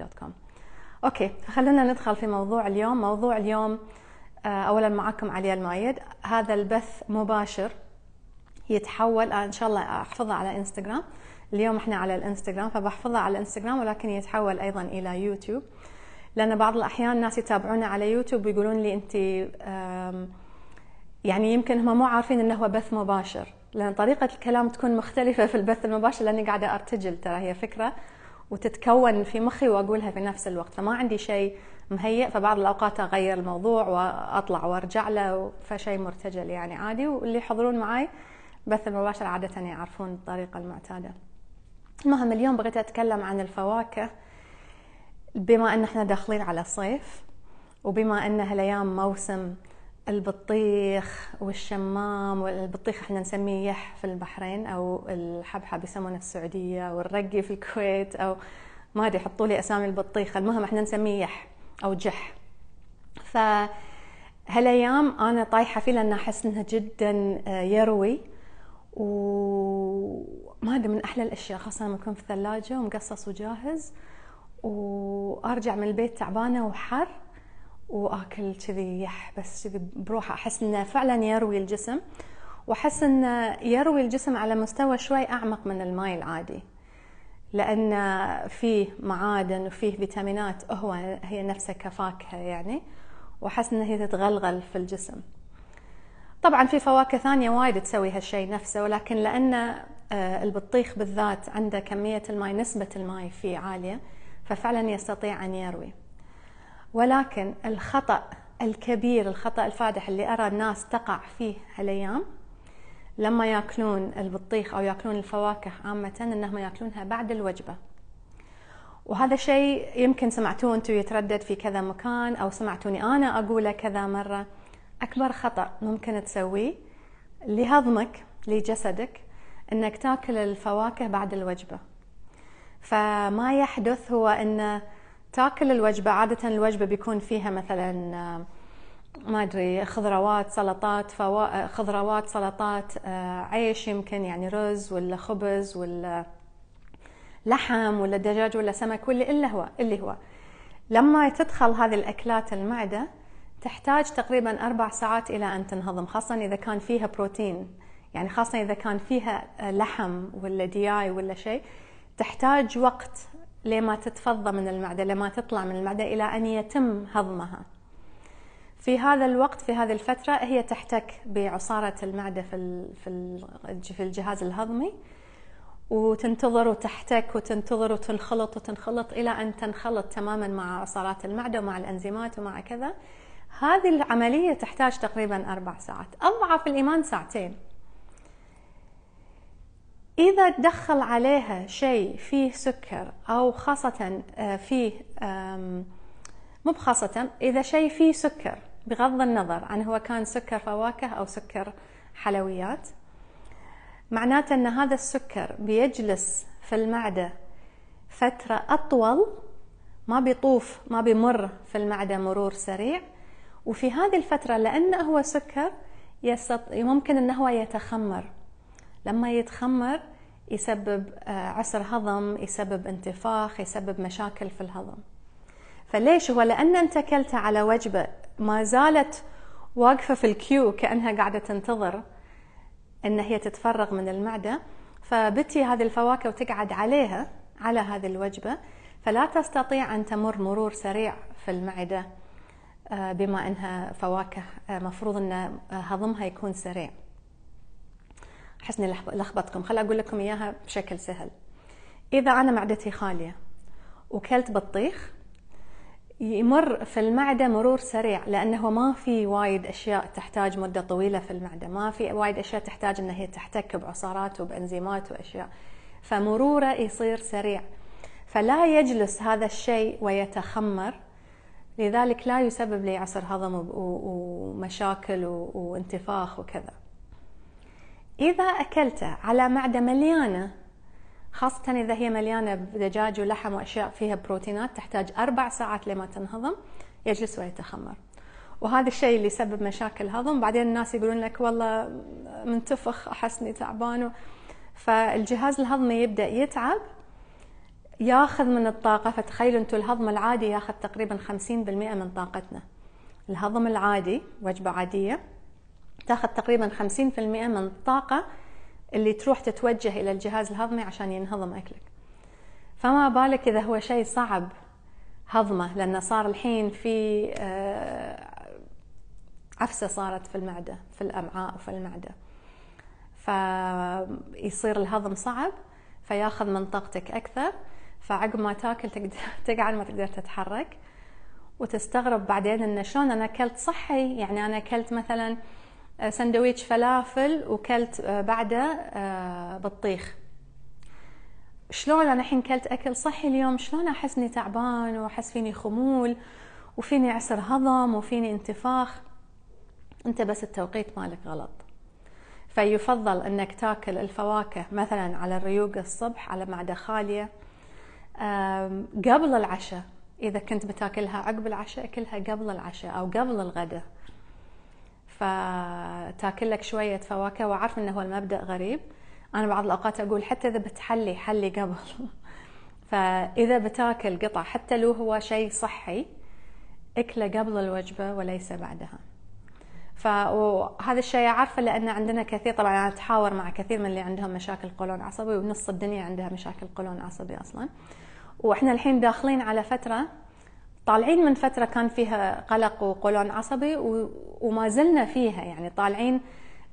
دوت كوم اوكي خلونا ندخل في موضوع اليوم موضوع اليوم آه، اولا معكم علي المايد هذا البث مباشر يتحول آه، ان شاء الله احفظه على انستغرام اليوم احنا على الانستغرام فبحفظه على الانستغرام ولكن يتحول ايضا الى يوتيوب لان بعض الاحيان الناس يتابعونا على يوتيوب ويقولون لي انت يعني يمكن هم مو عارفين انه هو بث مباشر لان طريقه الكلام تكون مختلفه في البث المباشر لاني قاعده ارتجل ترى هي فكره وتتكون في مخي واقولها في نفس الوقت فما عندي شيء مهيئ فبعض الاوقات اغير الموضوع واطلع وارجع له فشيء مرتجل يعني عادي واللي يحضرون معي بث المباشر عاده يعرفون الطريقه المعتاده المهم اليوم بغيت اتكلم عن الفواكه بما ان احنا داخلين على الصيف وبما ان هالايام موسم البطيخ والشمام والبطيخ احنا نسميه يح في البحرين او الحبحب يسمونه في السعوديه والرقي في الكويت او ما ادري حطوا لي اسامي البطيخ المهم احنا نسميه يح او جح ف هالايام انا طايحه فيه لان احس انه جدا آه، يروي وما ادري من احلى الاشياء خاصه لما يكون في الثلاجه ومقصص وجاهز وارجع من البيت تعبانه وحر واكل كذي يح بس كذي بروحه احس انه فعلا يروي الجسم واحس انه يروي الجسم على مستوى شوي اعمق من الماي العادي لان فيه معادن وفيه فيتامينات هو هي نفسها كفاكهه يعني واحس انها هي تتغلغل في الجسم طبعا في فواكه ثانيه وايد تسوي هالشيء نفسه ولكن لان آه، البطيخ بالذات عنده كميه الماي نسبه الماي فيه عاليه ففعلا يستطيع ان يروي ولكن الخطأ الكبير الخطأ الفادح اللي أرى الناس تقع فيه هالأيام لما ياكلون البطيخ أو ياكلون الفواكه عامة أنهم ياكلونها بعد الوجبة وهذا شيء يمكن سمعتوه أنتم يتردد في كذا مكان أو سمعتوني أنا أقوله كذا مرة أكبر خطأ ممكن تسويه لهضمك لجسدك أنك تاكل الفواكه بعد الوجبة فما يحدث هو أنه تاكل الوجبه عاده الوجبه بيكون فيها مثلا آه، ما ادري خضروات سلطات فوا... آه، خضروات سلطات آه، عيش يمكن يعني رز ولا خبز ولا لحم ولا دجاج ولا سمك ولا الا هو اللي هو لما تدخل هذه الاكلات المعده تحتاج تقريبا اربع ساعات الى ان تنهضم خاصه اذا كان فيها بروتين يعني خاصه اذا كان فيها لحم ولا دياي ولا شيء تحتاج وقت لما تتفضى من المعدة لما تطلع من المعدة إلى أن يتم هضمها في هذا الوقت في هذه الفترة هي تحتك بعصارة المعدة في في الجهاز الهضمي وتنتظر وتحتك وتنتظر وتنخلط وتنخلط إلى أن تنخلط تماما مع عصارات المعدة ومع الأنزيمات ومع كذا هذه العملية تحتاج تقريبا أربع ساعات أضعف الإيمان ساعتين إذا تدخل عليها شيء فيه سكر أو خاصة آه، فيه مو بخاصة إذا شيء فيه سكر بغض النظر عن هو كان سكر فواكه أو سكر حلويات معناته أن هذا السكر بيجلس في المعدة فترة أطول ما بيطوف ما بيمر في المعدة مرور سريع وفي هذه الفترة لأنه هو سكر يستط... ممكن أنه هو يتخمر لما يتخمر يسبب آه، عسر هضم يسبب انتفاخ يسبب مشاكل في الهضم فليش هو لأن انت كلت على وجبة ما زالت واقفة في الكيو كأنها قاعدة تنتظر أن هي تتفرغ من المعدة فبتي هذه الفواكه وتقعد عليها على هذه الوجبة فلا تستطيع أن تمر مرور سريع في المعدة آه، بما أنها فواكه آه، مفروض أن هضمها يكون سريع بحس اني لخبطتكم خل اقول لكم اياها بشكل سهل اذا انا معدتي خاليه وكلت بطيخ يمر في المعدة مرور سريع لأنه ما في وايد أشياء تحتاج مدة طويلة في المعدة ما في وايد أشياء تحتاج أنها هي تحتك بعصارات وبأنزيمات وأشياء فمروره يصير سريع فلا يجلس هذا الشيء ويتخمر لذلك لا يسبب لي عسر هضم ومشاكل وانتفاخ وكذا إذا أكلته على معدة مليانة خاصة إذا هي مليانة بدجاج ولحم وأشياء فيها بروتينات تحتاج أربع ساعات لما تنهضم يجلس ويتخمر وهذا الشيء اللي يسبب مشاكل هضم بعدين الناس يقولون لك والله منتفخ أحسني تعبان فالجهاز الهضمي يبدأ يتعب ياخذ من الطاقة فتخيلوا أنتم الهضم العادي ياخذ تقريبا 50% من طاقتنا الهضم العادي وجبة عادية تاخذ تقريبا 50% من الطاقة اللي تروح تتوجه إلى الجهاز الهضمي عشان ينهضم أكلك فما بالك إذا هو شيء صعب هضمه لأنه صار الحين في آه، عفسة صارت في المعدة في الأمعاء وفي المعدة فيصير الهضم صعب فياخذ من طاقتك أكثر فعقب ما تاكل تقدر تقعد ما تقدر تتحرك وتستغرب بعدين انه شلون انا اكلت صحي يعني انا اكلت مثلا آه، سندويتش فلافل وكلت آه، بعده آه، بطيخ شلون انا الحين كلت اكل صحي اليوم شلون احس اني تعبان واحس فيني خمول وفيني عسر هضم وفيني انتفاخ انت بس التوقيت مالك غلط فيفضل انك تاكل الفواكه مثلا على الريوق الصبح على معده خاليه قبل العشاء اذا كنت بتاكلها عقب العشاء اكلها قبل العشاء او قبل الغداء فتاكل لك شويه فواكه وعارف انه هو المبدا غريب انا بعض الاوقات اقول حتى اذا بتحلي حلي قبل فاذا بتاكل قطع حتى لو هو شيء صحي اكله قبل الوجبه وليس بعدها فهذا الشيء عارفه لان عندنا كثير طبعا انا اتحاور مع كثير من اللي عندهم مشاكل قولون عصبي ونص الدنيا عندها مشاكل قولون عصبي اصلا واحنا الحين داخلين على فتره طالعين من فترة كان فيها قلق وقولون عصبي وما زلنا فيها يعني طالعين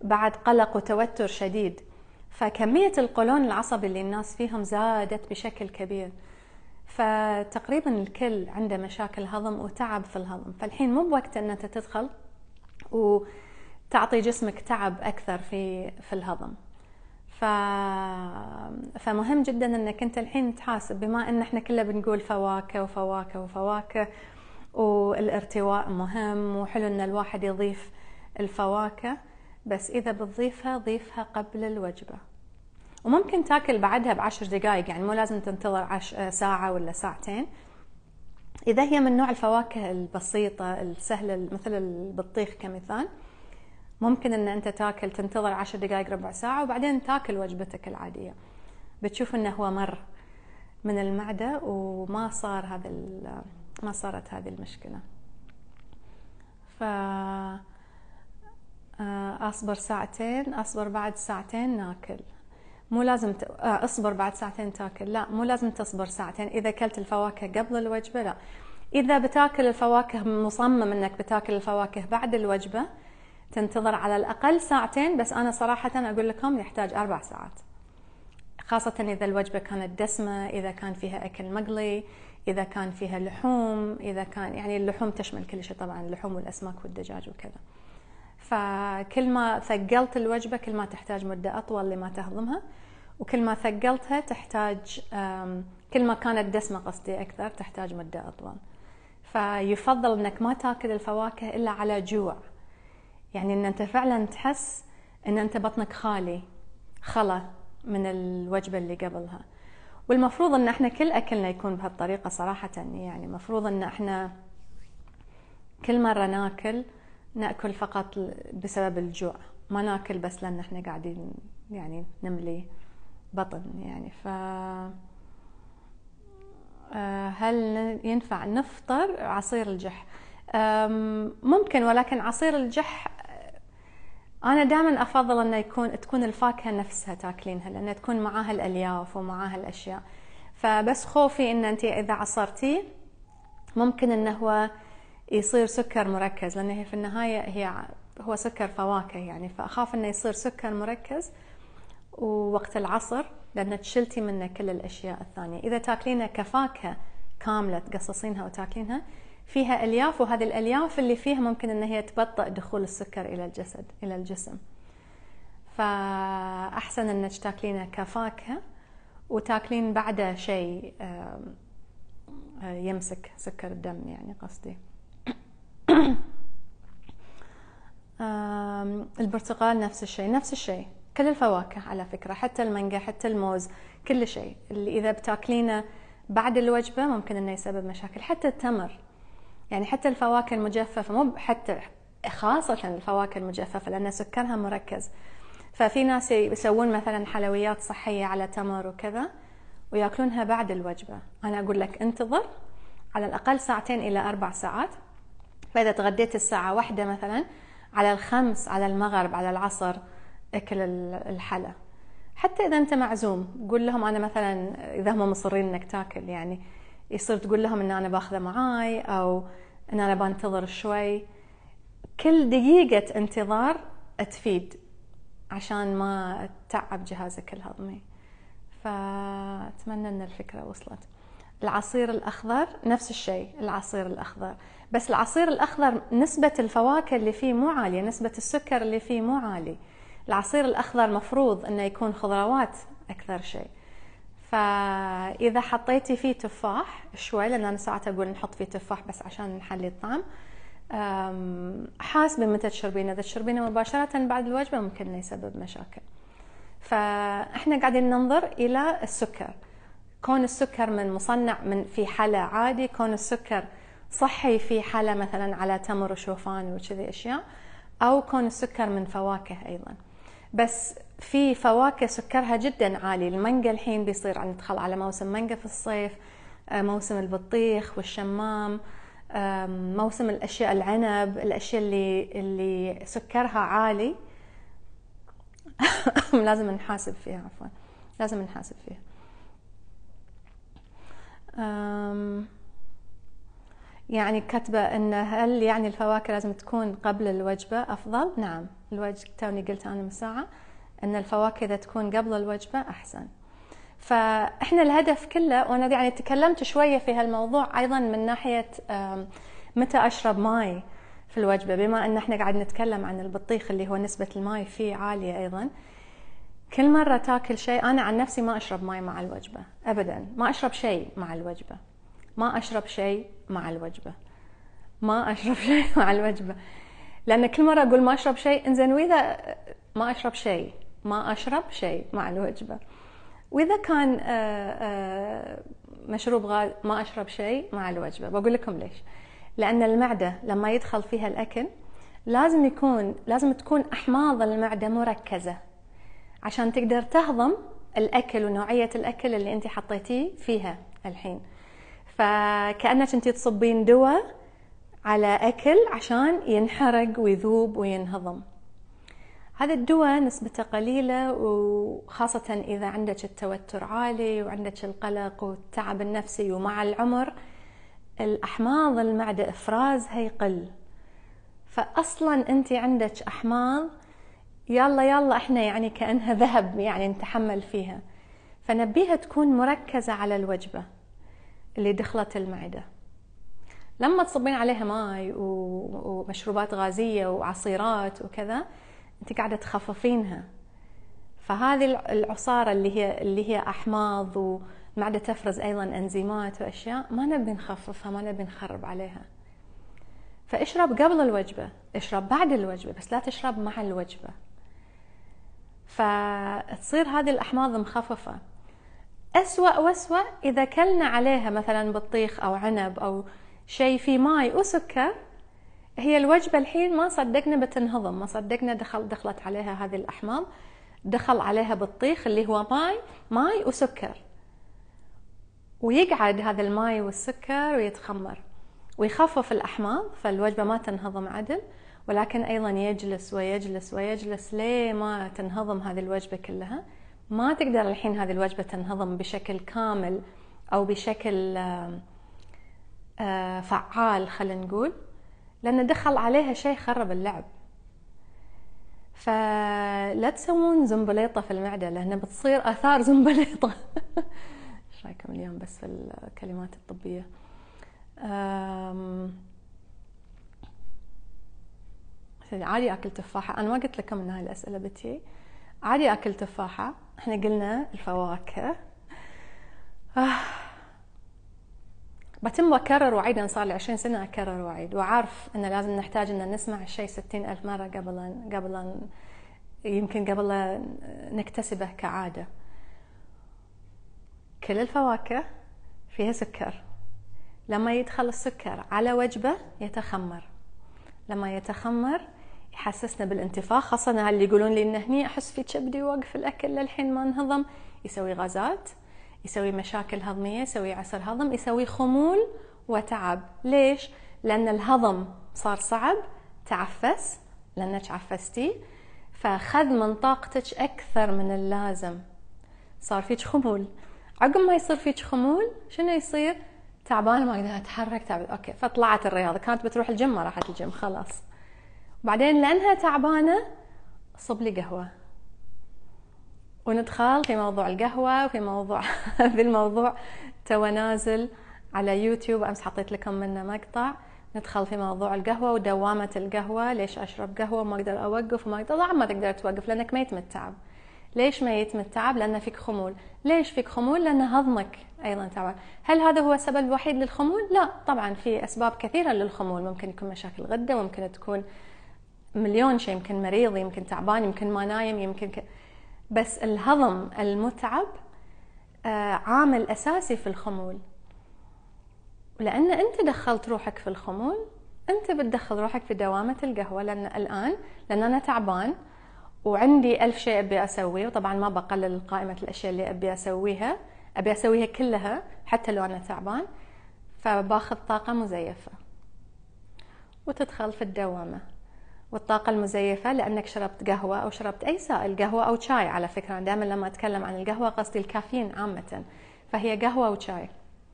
بعد قلق وتوتر شديد فكمية القولون العصبي اللي الناس فيهم زادت بشكل كبير فتقريبا الكل عنده مشاكل هضم وتعب في الهضم فالحين مو بوقت ان انت تدخل وتعطي جسمك تعب اكثر في في الهضم ف... فمهم جدا انك انت الحين تحاسب بما ان احنا كله بنقول فواكه وفواكه وفواكه والارتواء مهم وحلو ان الواحد يضيف الفواكه بس اذا بتضيفها ضيفها قبل الوجبه وممكن تاكل بعدها بعشر دقائق يعني مو لازم تنتظر عش... ساعه ولا ساعتين اذا هي من نوع الفواكه البسيطه السهله مثل البطيخ كمثال ممكن ان انت تاكل تنتظر عشر دقائق ربع ساعه وبعدين تاكل وجبتك العاديه بتشوف انه هو مر من المعده وما صار هذا ما صارت هذه المشكله ف آه، اصبر ساعتين اصبر بعد ساعتين ناكل مو لازم ت... آه، اصبر بعد ساعتين تاكل لا مو لازم تصبر ساعتين اذا اكلت الفواكه قبل الوجبه لا اذا بتاكل الفواكه مصمم انك بتاكل الفواكه بعد الوجبه تنتظر على الأقل ساعتين بس أنا صراحة أقول لكم يحتاج أربع ساعات خاصة إذا الوجبة كانت دسمة إذا كان فيها أكل مقلي إذا كان فيها لحوم إذا كان يعني اللحوم تشمل كل شيء طبعا اللحوم والأسماك والدجاج وكذا فكل ما ثقلت الوجبة كل ما تحتاج مدة أطول لما تهضمها وكل ما ثقلتها تحتاج كل ما كانت دسمة قصدي أكثر تحتاج مدة أطول فيفضل أنك ما تاكل الفواكه إلا على جوع يعني ان انت فعلا تحس ان انت بطنك خالي خلا من الوجبه اللي قبلها والمفروض ان احنا كل اكلنا يكون بهالطريقه صراحه يعني المفروض ان احنا كل مره ناكل ناكل فقط بسبب الجوع ما ناكل بس لان احنا قاعدين يعني نملي بطن يعني ف آه، هل ينفع نفطر عصير الجح ممكن ولكن عصير الجح انا دائما افضل انه يكون تكون الفاكهه نفسها تاكلينها لان تكون معاها الالياف ومعاها الاشياء فبس خوفي ان انت اذا عصرتيه ممكن انه هو يصير سكر مركز لان هي في النهايه هي هو سكر فواكه يعني فاخاف انه يصير سكر مركز ووقت العصر لان تشلتي منه كل الاشياء الثانيه اذا تاكلينها كفاكهه كامله تقصصينها وتاكلينها فيها الياف وهذه الالياف اللي فيها ممكن ان هي تبطئ دخول السكر الى الجسد الى الجسم فاحسن انك تاكلينه كفاكهه وتاكلين بعده شيء آه، يمسك سكر الدم يعني قصدي البرتقال نفس الشيء نفس الشيء كل الفواكه على فكرة حتى المانجا حتى الموز كل شيء اللي إذا بتاكلينه بعد الوجبة ممكن أنه يسبب مشاكل حتى التمر يعني حتى الفواكه المجففة مو حتى خاصة الفواكه المجففة لأن سكرها مركز ففي ناس يسوون مثلا حلويات صحية على تمر وكذا وياكلونها بعد الوجبة أنا أقول لك انتظر على الأقل ساعتين إلى أربع ساعات فإذا تغديت الساعة واحدة مثلا على الخمس على المغرب على العصر اكل الحلا حتى إذا أنت معزوم قول لهم أنا مثلا إذا هم مصرين إنك تاكل يعني يصير تقول لهم إن أنا باخذه معاي أو ان انا بنتظر شوي كل دقيقة انتظار تفيد عشان ما تعب جهازك الهضمي فاتمنى ان الفكرة وصلت العصير الاخضر نفس الشيء العصير الاخضر بس العصير الاخضر نسبة الفواكه اللي فيه مو عالية نسبة السكر اللي فيه مو عالي العصير الاخضر مفروض انه يكون خضروات اكثر شيء فاذا حطيتي فيه تفاح شوي لان انا ساعات اقول نحط فيه تفاح بس عشان نحلي الطعم حاسبي متى تشربينه اذا تشربينه مباشره بعد الوجبه ممكن انه يسبب مشاكل فاحنا قاعدين ننظر الى السكر كون السكر من مصنع من في حلا عادي كون السكر صحي في حلا مثلا على تمر وشوفان وكذي اشياء او كون السكر من فواكه ايضا بس في فواكه سكرها جدا عالي المانجا الحين بيصير عم ندخل على موسم مانجا في الصيف آه، موسم البطيخ والشمام موسم الاشياء العنب الاشياء اللي اللي سكرها عالي لازم نحاسب فيها عفوا لازم نحاسب فيها يعني كاتبة أن هل يعني الفواكه لازم تكون قبل الوجبة أفضل؟ نعم الوجبة توني قلت أنا من ساعة ان الفواكه اذا تكون قبل الوجبه احسن فاحنا الهدف كله وانا يعني تكلمت شويه في هالموضوع ايضا من ناحيه متى اشرب ماي في الوجبه بما ان احنا قاعد نتكلم عن البطيخ اللي هو نسبه الماي فيه عاليه ايضا كل مره تاكل شيء انا عن نفسي ما اشرب ماي مع الوجبه ابدا ما اشرب شيء مع الوجبه ما اشرب شيء مع الوجبه ما اشرب شيء مع الوجبه لان كل مره اقول ما اشرب شيء انزين واذا ما اشرب شيء ما أشرب شيء مع الوجبة وإذا كان آه، آه، مشروب غاز ما أشرب شيء مع الوجبة بقول لكم ليش لأن المعدة لما يدخل فيها الأكل لازم يكون لازم تكون أحماض المعدة مركزة عشان تقدر تهضم الأكل ونوعية الأكل اللي أنت حطيتيه فيها الحين فكأنك أنت تصبين دواء على أكل عشان ينحرق ويذوب وينهضم هذا الدواء نسبته قليلة وخاصة إذا عندك التوتر عالي وعندك القلق والتعب النفسي ومع العمر الأحماض المعدة إفرازها يقل فأصلا أنت عندك أحماض يلا يلا احنا يعني كأنها ذهب يعني نتحمل فيها فنبيها تكون مركزة على الوجبة اللي دخلت المعدة لما تصبين عليها ماي ومشروبات غازية وعصيرات وكذا انت قاعده تخففينها فهذه العصاره اللي هي اللي هي احماض ومعده تفرز ايضا انزيمات واشياء ما نبي نخففها ما نبي نخرب عليها فاشرب قبل الوجبه اشرب بعد الوجبه بس لا تشرب مع الوجبه فتصير هذه الاحماض مخففه أسوأ وأسوأ إذا كلنا عليها مثلا بطيخ أو عنب أو شيء فيه ماي وسكر هي الوجبه الحين ما صدقنا بتنهضم ما صدقنا دخل دخلت عليها هذه الاحماض دخل عليها بطيخ اللي هو ماي ماي وسكر ويقعد هذا الماي والسكر ويتخمر ويخفف الأحماض فالوجبة ما تنهضم عدل ولكن أيضا يجلس ويجلس ويجلس ليه ما تنهضم هذه الوجبة كلها ما تقدر الحين هذه الوجبة تنهضم بشكل كامل أو بشكل آه، آه، فعال خلينا نقول لان دخل عليها شيء خرب اللعب فلا تسوون زنبليطه في المعده لان بتصير اثار زنبليطه ايش رايكم اليوم بس في الكلمات الطبيه أم... عادي اكل تفاحه انا ما قلت لكم ان هاي الاسئله بتي عادي اكل تفاحه احنا قلنا الفواكه آه. بتم واكرر وعيد انا يعني صار لي 20 سنه اكرر وعيد وعارف انه لازم نحتاج ان نسمع الشيء 60 الف مره قبل قبل يمكن قبل نكتسبه كعاده كل الفواكه فيها سكر لما يدخل السكر على وجبه يتخمر لما يتخمر يحسسنا بالانتفاخ خاصة اللي يقولون لي ان هني احس في كبدي واقف الاكل للحين ما انهضم يسوي غازات يسوي مشاكل هضمية يسوي عسر هضم يسوي خمول وتعب ليش؟ لأن الهضم صار صعب تعفس لأنك عفستي فخذ من طاقتك أكثر من اللازم صار فيك خمول عقب ما يصير فيك خمول شنو يصير؟ تعبانه ما اقدر اتحرك تعب اوكي فطلعت الرياضه كانت بتروح الجيم ما راحت الجيم خلاص بعدين لانها تعبانه صب لي قهوه وندخل في موضوع القهوة وفي موضوع في الموضوع تو نازل على يوتيوب أمس حطيت لكم منه مقطع ندخل في موضوع القهوة ودوامة القهوة ليش أشرب قهوة وما أقدر أوقف وما أقدر طبعا ما تقدر توقف لأنك ميت من التعب ليش ميت من التعب لأن فيك خمول ليش فيك خمول لأن هضمك أيضا تعب هل هذا هو السبب الوحيد للخمول لا طبعا في أسباب كثيرة للخمول ممكن يكون مشاكل غدة ممكن تكون مليون شيء يمكن مريض يمكن تعبان يمكن ما نايم يمكن ك... بس الهضم المتعب آه، عامل أساسي في الخمول لأن أنت دخلت روحك في الخمول أنت بتدخل روحك في دوامة القهوة لأن الآن لأن أنا تعبان وعندي ألف شيء أبي أسويه وطبعا ما بقلل قائمة الأشياء اللي أبي أسويها أبي أسويها كلها حتى لو أنا تعبان فباخذ طاقة مزيفة وتدخل في الدوامة والطاقة المزيفة لأنك شربت قهوة أو شربت أي سائل قهوة أو شاي على فكرة أنا دائما لما أتكلم عن القهوة قصدي الكافيين عامة فهي قهوة وشاي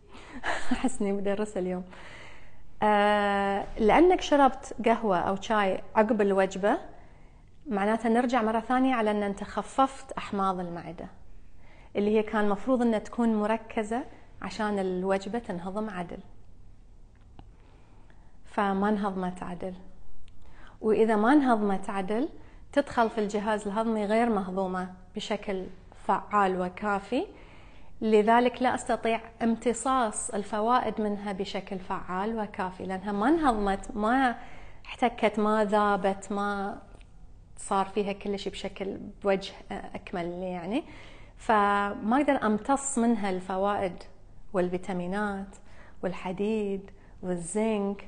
أحس إني مدرسة اليوم آه لأنك شربت قهوة أو شاي عقب الوجبة معناتها نرجع مرة ثانية على أن أنت خففت أحماض المعدة اللي هي كان مفروض أنها تكون مركزة عشان الوجبة تنهضم عدل فما انهضمت عدل واذا ما انهضمت عدل تدخل في الجهاز الهضمي غير مهضومه بشكل فعال وكافي لذلك لا استطيع امتصاص الفوائد منها بشكل فعال وكافي لانها ما انهضمت ما احتكت ما ذابت ما صار فيها كل شيء بشكل بوجه اكمل يعني فما اقدر امتص منها الفوائد والفيتامينات والحديد والزنك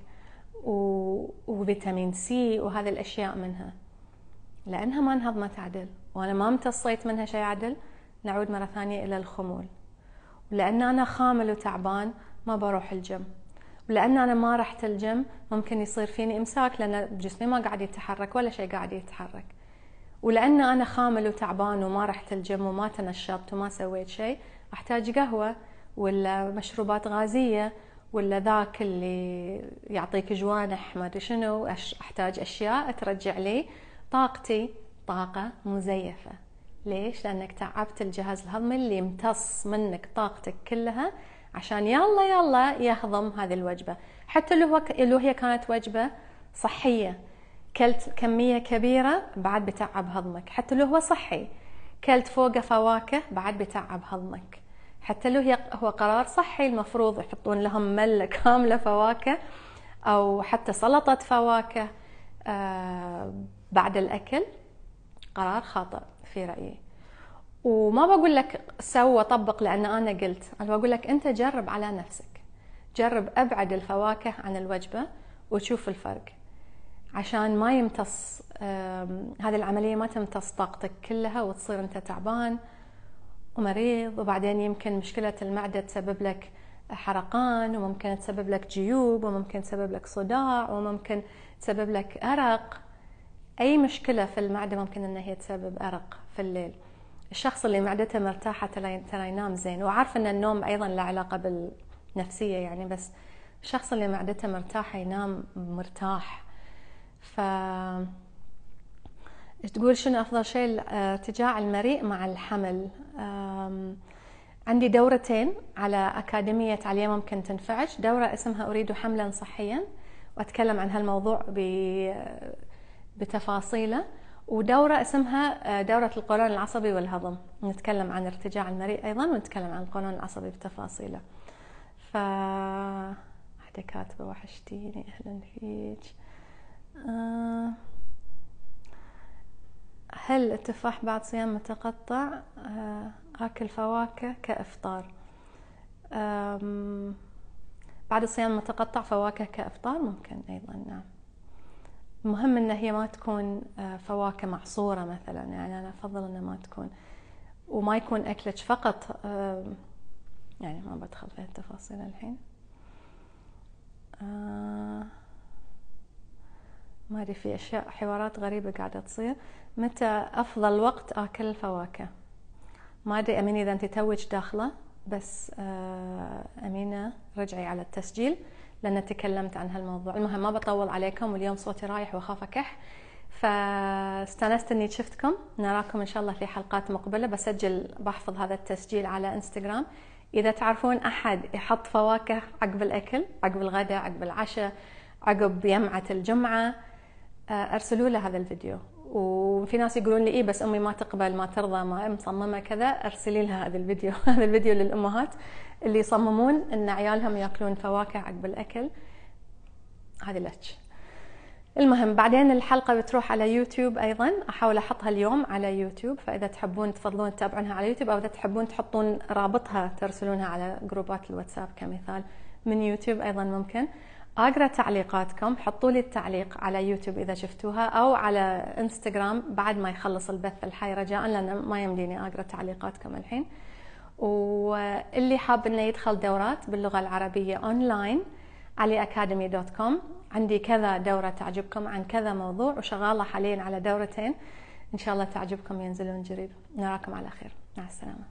وفيتامين سي وهذه الأشياء منها لأنها ما انهضمت عدل وأنا ما امتصيت منها شيء عدل نعود مرة ثانية إلى الخمول ولأن أنا خامل وتعبان ما بروح الجيم ولأن أنا ما رحت الجيم ممكن يصير فيني إمساك لأن جسمي ما قاعد يتحرك ولا شيء قاعد يتحرك ولأن أنا خامل وتعبان وما رحت الجيم وما تنشطت وما سويت شيء أحتاج قهوة ولا مشروبات غازية ولا ذاك اللي يعطيك جوانح ما ادري شنو احتاج اشياء ترجع لي طاقتي طاقه مزيفه ليش لانك تعبت الجهاز الهضمي اللي يمتص منك طاقتك كلها عشان يلا يلا يهضم هذه الوجبه حتى لو هو لو هي كانت وجبه صحيه كلت كميه كبيره بعد بتعب هضمك حتى لو هو صحي كلت فوقه فواكه بعد بتعب هضمك حتى لو هي هو قرار صحي المفروض يحطون لهم ملة كاملة فواكه أو حتى سلطة فواكه آه، بعد الأكل قرار خاطئ في رأيي وما بقول لك سوى طبق لأن أنا قلت أنا بقول لك أنت جرب على نفسك جرب أبعد الفواكه عن الوجبة وتشوف الفرق عشان ما يمتص هذه العملية ما تمتص طاقتك كلها وتصير أنت تعبان ومريض وبعدين يمكن مشكلة المعدة تسبب لك حرقان وممكن تسبب لك جيوب وممكن تسبب لك صداع وممكن تسبب لك أرق أي مشكلة في المعدة ممكن أن هي تسبب أرق في الليل الشخص اللي معدته مرتاحة ترى ينام زين وعارف أن النوم أيضا له علاقة بالنفسية يعني بس الشخص اللي معدته مرتاحة ينام مرتاح ف تقول شنو افضل شيء ارتجاع آه، المريء مع الحمل عندي دورتين على أكاديمية عليا ممكن تنفعش دورة اسمها أريد حملا صحيا وأتكلم عن هالموضوع بتفاصيله ودورة اسمها آه، دورة القولون العصبي والهضم نتكلم عن ارتجاع المريء أيضا ونتكلم عن القولون العصبي بتفاصيله ف واحدة كاتبة وحشتيني أهلا فيك آه هل التفاح بعد صيام متقطع آه، آكل فواكه كإفطار بعد الصيام المتقطع فواكه كإفطار ممكن أيضا نعم المهم إن هي ما تكون آه، فواكه معصورة مثلا يعني أنا أفضل إنها ما تكون وما يكون أكلك فقط يعني ما بدخل في التفاصيل الحين آه ما ادري في اشياء حوارات غريبه قاعده تصير متى افضل وقت اكل الفواكه ما ادري امين اذا انت توج داخله بس آه، امينه رجعي على التسجيل لان تكلمت عن هالموضوع المهم ما بطول عليكم واليوم صوتي رايح واخاف اكح فاستانست اني شفتكم نراكم ان شاء الله في حلقات مقبله بسجل بحفظ هذا التسجيل على انستغرام اذا تعرفون احد يحط فواكه عقب الاكل عقب الغداء عقب العشاء عقب يمعه الجمعه آه، ارسلوا له هذا الفيديو وفي ناس يقولون لي إيه بس امي ما تقبل ما ترضى ما مصممه كذا ارسلي لها هذا الفيديو هذا الفيديو للامهات اللي يصممون ان عيالهم ياكلون فواكه عقب الاكل هذه لك المهم بعدين الحلقة بتروح على يوتيوب أيضا أحاول أحطها اليوم على يوتيوب فإذا تحبون تفضلون تتابعونها على يوتيوب أو إذا تحبون تحطون رابطها ترسلونها على جروبات الواتساب كمثال من يوتيوب أيضا ممكن اقرا تعليقاتكم حطوا لي التعليق على يوتيوب اذا شفتوها او على انستغرام بعد ما يخلص البث الحي رجاء لان ما يمديني اقرا تعليقاتكم الحين واللي حاب انه يدخل دورات باللغه العربيه اونلاين علي اكاديمي دوت كوم عندي كذا دوره تعجبكم عن كذا موضوع وشغاله حاليا على دورتين ان شاء الله تعجبكم ينزلون قريب نراكم على خير مع السلامه